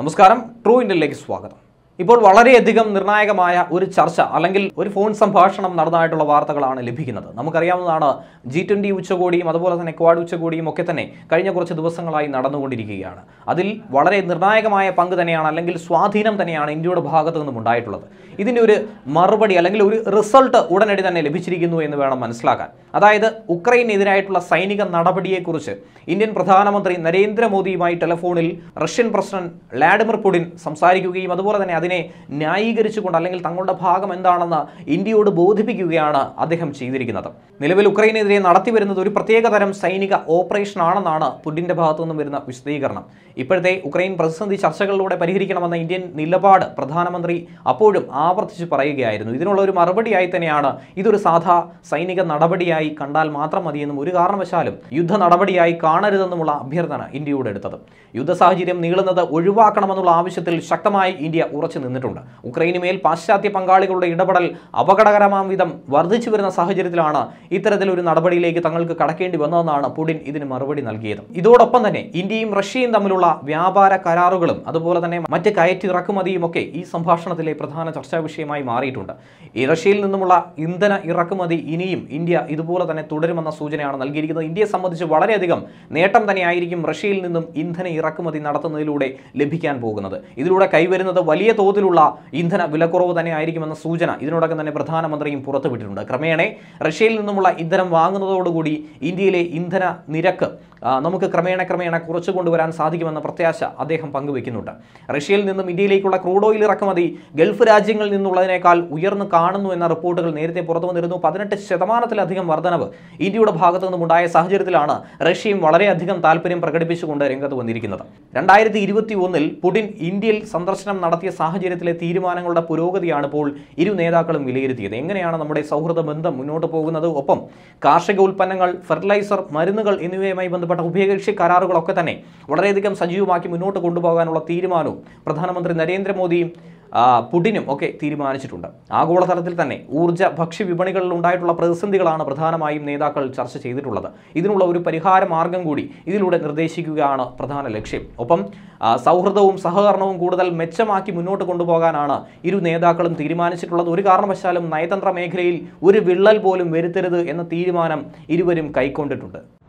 നമസ്കാരം ട്രൂ ഇന്ത്യയിലേക്ക് സ്വാഗതം ഇപ്പോൾ വളരെയധികം നിർണായകമായ ഒരു ചർച്ച അല്ലെങ്കിൽ ഒരു ഫോൺ സംഭാഷണം നടന്നതായിട്ടുള്ള വാർത്തകളാണ് ലഭിക്കുന്നത് നമുക്കറിയാവുന്നതാണ് ജി ട്വൻ്റി ഉച്ചകോടിയും അതുപോലെ തന്നെ ക്വാഡ് ഉച്ചകോടിയും ഒക്കെ തന്നെ കഴിഞ്ഞ കുറച്ച് ദിവസങ്ങളായി നടന്നുകൊണ്ടിരിക്കുകയാണ് അതിൽ വളരെ നിർണായകമായ പങ്ക് തന്നെയാണ് അല്ലെങ്കിൽ സ്വാധീനം തന്നെയാണ് ഇന്ത്യയുടെ ഭാഗത്തു നിന്നും ഉണ്ടായിട്ടുള്ളത് ഇതിൻ്റെ ഒരു മറുപടി അല്ലെങ്കിൽ ഒരു റിസൾട്ട് ഉടനടി തന്നെ ലഭിച്ചിരിക്കുന്നു എന്ന് വേണം മനസ്സിലാക്കാൻ അതായത് ഉക്രൈനെതിരായിട്ടുള്ള സൈനിക നടപടിയെക്കുറിച്ച് ഇന്ത്യൻ പ്രധാനമന്ത്രി നരേന്ദ്രമോദിയുമായി ടെലഫോണിൽ റഷ്യൻ പ്രസിഡന്റ് വ്ളാഡിമിർ പുടിൻ സംസാരിക്കുകയും അതുപോലെ തന്നെ അതിനെ ന്യായീകരിച്ചുകൊണ്ട് അല്ലെങ്കിൽ തങ്ങളുടെ ഭാഗം എന്താണെന്ന് ഇന്ത്യയോട് ബോധിപ്പിക്കുകയാണ് അദ്ദേഹം ചെയ്തിരിക്കുന്നത് നിലവിൽ ഉക്രൈനെതിരെ നടത്തിവരുന്നത് ഒരു പ്രത്യേകതരം സൈനിക ഓപ്പറേഷൻ ആണെന്നാണ് പുടിൻ്റെ ഭാഗത്തു നിന്നും വരുന്ന വിശദീകരണം ഇപ്പോഴത്തെ ഉക്രൈൻ പ്രതിസന്ധി ചർച്ചകളിലൂടെ പരിഹരിക്കണമെന്ന ഇന്ത്യൻ നിലപാട് പ്രധാനമന്ത്രി അപ്പോഴും ആവർത്തിച്ച് പറയുകയായിരുന്നു ഇതിനുള്ള ഒരു മറുപടിയായി തന്നെയാണ് ഇതൊരു സാധാ സൈനിക നടപടിയായി കണ്ടാൽ മാത്രം മതിയെന്നും ഒരു കാരണവശാലും യുദ്ധ നടപടിയായി കാണരുതെന്നുമുള്ള അഭ്യർത്ഥന ഇന്ത്യയോട് എടുത്തത് യുദ്ധ സാഹചര്യം നീളുന്നത് ഒഴിവാക്കണമെന്നുള്ള ആവശ്യത്തിൽ ശക്തമായി ഇന്ത്യ ഉറച്ചു നിന്നിട്ടുണ്ട് ഉക്രൈന് മേൽ പാശ്ചാത്യ പങ്കാളികളുടെ ഇടപെടൽ അപകടകരമാം വിധം വർദ്ധിച്ചു വരുന്ന സാഹചര്യത്തിലാണ് ഇത്തരത്തിലൊരു നടപടിയിലേക്ക് തങ്ങൾക്ക് കടക്കേണ്ടി വന്നതെന്നാണ് പുടിൻ ഇതിന് മറുപടി നൽകിയത് ഇതോടൊപ്പം തന്നെ ഇന്ത്യയും റഷ്യയും തമ്മിലുള്ള വ്യാപാര കരാറുകളും അതുപോലെ തന്നെ മറ്റ് കയറ്റി ഇറക്കുമതിയും ഒക്കെ ഈ സംഭാഷണത്തിലെ പ്രധാന ചർച്ചാ വിഷയമായി മാറിയിട്ടുണ്ട് ഈ റഷ്യയിൽ നിന്നുമുള്ള ഇന്ധന ഇറക്കുമതി ഇനിയും ഇന്ത്യ ഇതുപോലെ തന്നെ തുടരുമെന്ന സൂചനയാണ് നൽകിയിരിക്കുന്നത് ഇന്ത്യയെ സംബന്ധിച്ച് വളരെയധികം നേട്ടം തന്നെയായിരിക്കും റഷ്യയിൽ നിന്നും ഇന്ധന ഇറക്കുമതി നടത്തുന്നതിലൂടെ ലഭിക്കാൻ പോകുന്നത് ഇതിലൂടെ കൈവരുന്നത് വലിയ തോതിൽ തോതിലുള്ള ഇന്ധന വിലക്കുറവ് തന്നെ ആയിരിക്കുമെന്ന സൂചന ഇതിനോടൊക്കെ തന്നെ പ്രധാനമന്ത്രിയും പുറത്തുവിട്ടിട്ടുണ്ട് ക്രമേണ റഷ്യയിൽ നിന്നുമുള്ള ഇന്ധനം വാങ്ങുന്നതോടുകൂടി ഇന്ത്യയിലെ ഇന്ധന നിരക്ക് നമുക്ക് ക്രമേണ ക്രമേണ കുറച്ചു കൊണ്ടുവരാൻ സാധിക്കുമെന്ന പ്രത്യാശ അദ്ദേഹം പങ്കുവെക്കുന്നുണ്ട് റഷ്യയിൽ നിന്നും ഇന്ത്യയിലേക്കുള്ള ക്രൂഡ് ഓയിൽ ഇറക്കുമതി ഗൾഫ് രാജ്യങ്ങളിൽ നിന്നുള്ളതിനേക്കാൾ ഉയർന്നു കാണുന്നു എന്ന റിപ്പോർട്ടുകൾ നേരത്തെ പുറത്തു വന്നിരുന്നു പതിനെട്ട് ശതമാനത്തിലധികം വർധനവ് ഇന്ത്യയുടെ ഭാഗത്തു നിന്നുമുണ്ടായ സാഹചര്യത്തിലാണ് റഷ്യയും വളരെയധികം താല്പര്യം പ്രകടിപ്പിച്ചുകൊണ്ട് രംഗത്ത് വന്നിരിക്കുന്നത് രണ്ടായിരത്തി ഇരുപത്തി ഒന്നിൽ പുടിൻ ഇന്ത്യയിൽ സന്ദർശനം നടത്തിയ സാഹചര്യം സാഹചര്യത്തിലെ തീരുമാനങ്ങളുടെ പുരോഗതിയാണ് ഇപ്പോൾ ഇരു നേതാക്കളും വിലയിരുത്തിയത് എങ്ങനെയാണ് നമ്മുടെ സൗഹൃദ ബന്ധം മുന്നോട്ട് പോകുന്നത് ഒപ്പം കാർഷിക ഉൽപ്പന്നങ്ങൾ ഫെർട്ടിലൈസർ മരുന്നുകൾ എന്നിവയുമായി ബന്ധപ്പെട്ട ഉഭയകക്ഷി കരാറുകളൊക്കെ തന്നെ വളരെയധികം സജീവമാക്കി മുന്നോട്ട് കൊണ്ടുപോകാനുള്ള തീരുമാനവും പ്രധാനമന്ത്രി നരേന്ദ്രമോദിയും പുടിനും ഒക്കെ തീരുമാനിച്ചിട്ടുണ്ട് ആഗോളതലത്തിൽ തന്നെ ഊർജ്ജ ഭക്ഷ്യ വിപണികളിൽ ഉണ്ടായിട്ടുള്ള പ്രതിസന്ധികളാണ് പ്രധാനമായും നേതാക്കൾ ചർച്ച ചെയ്തിട്ടുള്ളത് ഇതിനുള്ള ഒരു പരിഹാര മാർഗം കൂടി ഇതിലൂടെ നിർദ്ദേശിക്കുകയാണ് പ്രധാന ലക്ഷ്യം ഒപ്പം സൗഹൃദവും സഹകരണവും കൂടുതൽ മെച്ചമാക്കി മുന്നോട്ട് കൊണ്ടുപോകാനാണ് ഇരു നേതാക്കളും തീരുമാനിച്ചിട്ടുള്ളത് ഒരു കാരണവശാലും നയതന്ത്ര മേഖലയിൽ ഒരു വിള്ളൽ പോലും വരുത്തരുത് എന്ന തീരുമാനം ഇരുവരും കൈക്കൊണ്ടിട്ടുണ്ട്